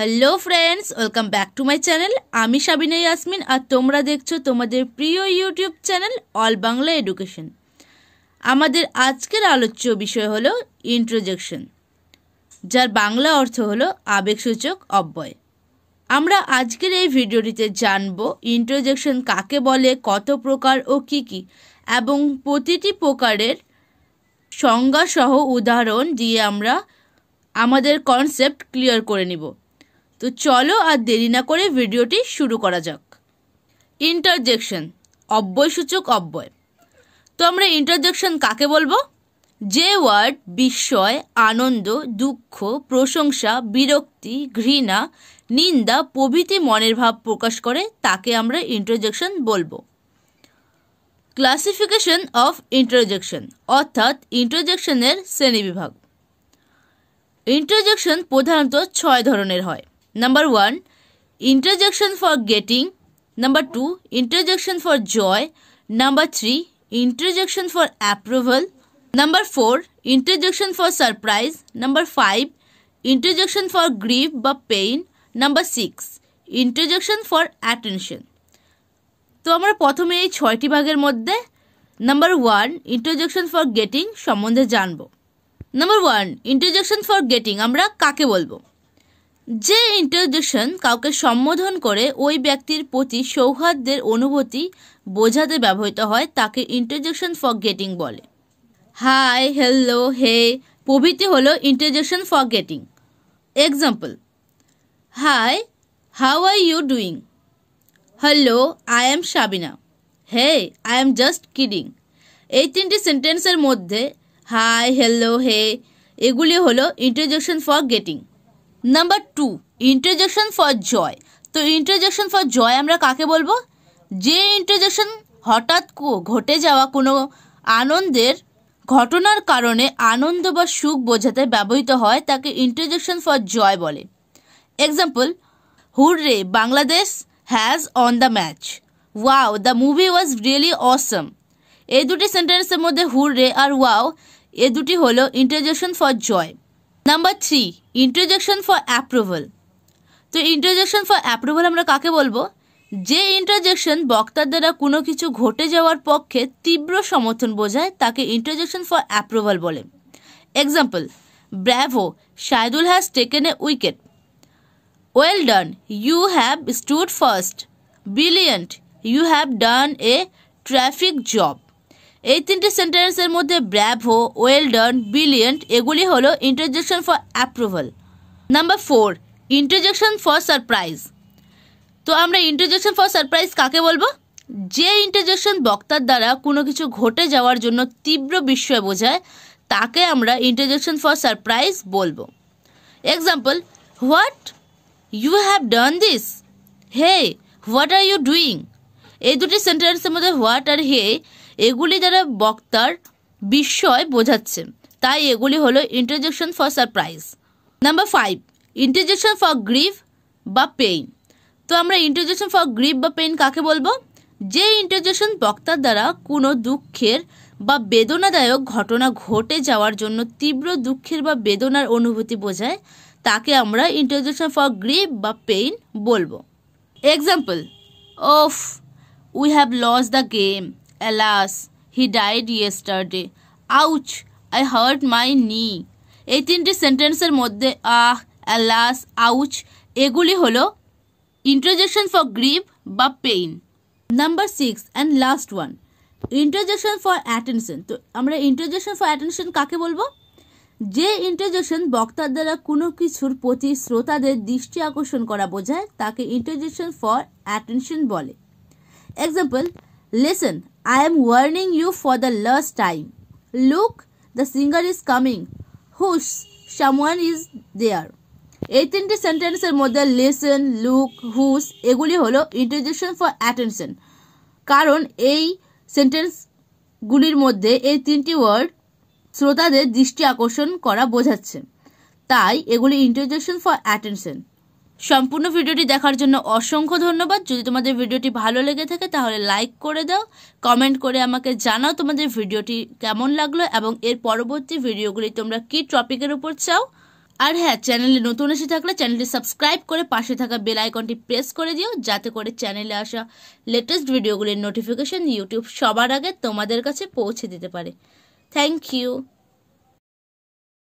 Hello friends welcome back to my channel আমি সাবিনা ইয়াসমিন আর তোমরা দেখছো তোমাদের প্রিয় YouTube channel All Bangla Education আমাদের আজকের আলোচ্য বিষয় হলো ইন্ট্রোজেকশন যার বাংলা অর্থ হলো আবেগসূচক অব্যয় আমরা আজকের এই ভিডিওটিতে জানব ইন্ট্রোজেকশন কাকে বলে কত প্রকার ও কি কি এবং প্রতিটি প্রকারের সংজ্ঞাসহ উদাহরণ দিয়ে আমরা আমাদের কনসেপ্ট ক্লিয়ার করে নিব তো চলো আর দেরি না করে ভিডিওটি শুরু করা যাক ইন্টারজেকশন সূচক অব্যয় তো আমরা ইন্টারজেকশন কাকে বলবো যে ওয়ার্ড বিস্ময় আনন্দ দুঃখ প্রশংসা বিরক্তি ঘৃণা নিন্দা প্রভৃতি মনের ভাব প্রকাশ করে তাকে আমরা ইন্টারজেকশন বলবো ক্লাসিফিকেশন অফ ইন্টারজেকশন অর্থাৎ ইন্টারজেকশনের শ্রেণীবিভাগ ইন্টারজেকশন প্রধানত ছয় ধরনের হয় Number 1 interjection for getting. Number 2 interjection for joy. Number 3 interjection for approval. Number 4 interjection for surprise. Number 5 interjection for grief বা pain number six interjection for attention তো আমরা প্রথমে এই ছয়টি ভাগের মধ্যে number one interjection for getting সম্বন্ধে জানব number one interjection for getting আমরা কাকে বলবো যে ইন্ট্রোডিউশন কাউকে সম্বোধন করে ওই ব্যক্তির প্রতি সৌহার্দ্যের অনুভূতি বোঝাতে ব্যবহৃত হয় তাকে ইন্ট্রোডিউশন ফর গেটিং বলে হাই হ্যালো হে প্রভৃতি হল introduction for getting example hi how are you doing hello I am Sabina hey I am just kidding এই তিনটি সেন্টেন্সের মধ্যে হাই হ্যালো হে এগুলি হলো introduction for getting number two interjection for joy তো interjection for জয় আমরা কাকে বলবো যে ইন্টারজেকশন হঠাৎ ঘটে যাওয়া কোনো আনন্দের ঘটনার কারণে আনন্দ বা সুখ বোঝাতে ব্যবহৃত হয় তাকে ইন্টারজেকশন ফর জয় বলে example hurray Bangladesh has won the match wow the movie was really awesome এই দুটি সেন্টেন্সের মধ্যে হুররে আর ওয়াও এ দুটি হলো interjection for joy number three interjection for approval তো ইন্ট্রোজেকশন ফর অ্যাপ্রুভাল আমরা কাকে বলবো যে ইন্টারজেকশন বক্তার দ্বারা কোনো কিছু ঘটে যাওয়ার পক্ষে তীব্র সমর্থন বোঝায় তাকে ইন্টারজেকশন ফর অ্যাপ্রুভাল বলে example bravo Shaidul has taken a wicket well done you have stood first brilliant you have done a terrific job এই তিনটি সেন্টেন্সের মধ্যে ব্র্যাভো ওয়েল ডন ব্রিলিয়েন্ট এগুলি হলো interjection for approval number four interjection for surprise তো আমরা interjection for surprise কাকে বলবো যে ইন্টারজেকশন বক্তার দ্বারা কোনো কিছু ঘটে যাওয়ার জন্য তীব্র বিস্ময় বোঝায় তাকে আমরা ইন্টারজেকশন ফর সারপ্রাইজ বলবো example what you have done this hey what are you doing এই দুটি সেন্টেন্সের মধ্যে হোয়াট আর হে এগুলি দ্বারা বক্তার বিস্ময় বোঝাচ্ছে তাই এগুলি হলো interjection for surprise number five interjection for grief বা পেইন তো আমরা ইন্টারজেকশন ফর গ্রিফ বা পেইন কাকে বলবো যে ইন্টারজেকশন বক্তার দ্বারা কোনো দুঃখের বা বেদনাদায়ক ঘটনা ঘটে যাওয়ার জন্য তীব্র দুঃখের বা বেদনার অনুভূতি বোঝায় তাকে আমরা ইন্টারজেকশন ফর গ্রিপ বা পেইন বলবো example of we have lost the game alas he died yesterday. Ouch, I hurt my knee. এই তিনটি সেন্টেন্সের মধ্যে আহ অ্যালাস আউচ এগুলি হলো ইন্ট্রোজেকশন ফর গ্রিপ বা pain number six and last one interjection for attention তো আমরা ইন্টারজেকশন ফর অ্যাটেনশন কাকে বলবো যে ইন্টারজেকশন বক্তার দ্বারা কোনো কিছুর প্রতি শ্রোতাদের দৃষ্টি আকর্ষণ করা বোঝায় তাকে ইন্টারজেকশন ফর অ্যাটেনশন বলে example listen I am warning you for the last time. Look, the singer is coming. Whoosh, someone is there. এই তিনটি সেন্টেন্সের মধ্যে লেসন লুক হুস এগুলি হলো ইন্টারজেকশন ফর অ্যাটেনশন কারণ এই সেন্টেন্সগুলির মধ্যে এই তিনটি ওয়ার্ড শ্রোতাদের দৃষ্টি আকর্ষণ করা বোঝাচ্ছে তাই এগুলি ইন্টারজেকশন ফর অ্যাটেনশন সম্পূর্ণ ভিডিওটি দেখার জন্য অসংখ্য ধন্যবাদ যদি তোমাদের ভিডিওটি ভালো লেগে থাকে তাহলে লাইক করে দাও কমেন্ট করে আমাকে জানাও তোমাদের ভিডিওটি কেমন লাগলো এবং এর পরবর্তী ভিডিওগুলি তোমরা কি টপিকের উপর চাও আর হ্যাঁ চ্যানেলে নতুন এসে থাকলে চ্যানেলটি সাবস্ক্রাইব করে পাশে থাকা বেল আইকনটি প্রেস করে দিও যাতে করে চ্যানেলে আসা লেটেস্ট ভিডিওগুলির নোটিফিকেশন ইউটিউব সবার আগে তোমাদের কাছে পৌঁছে দিতে পারে থ্যাংক ইউ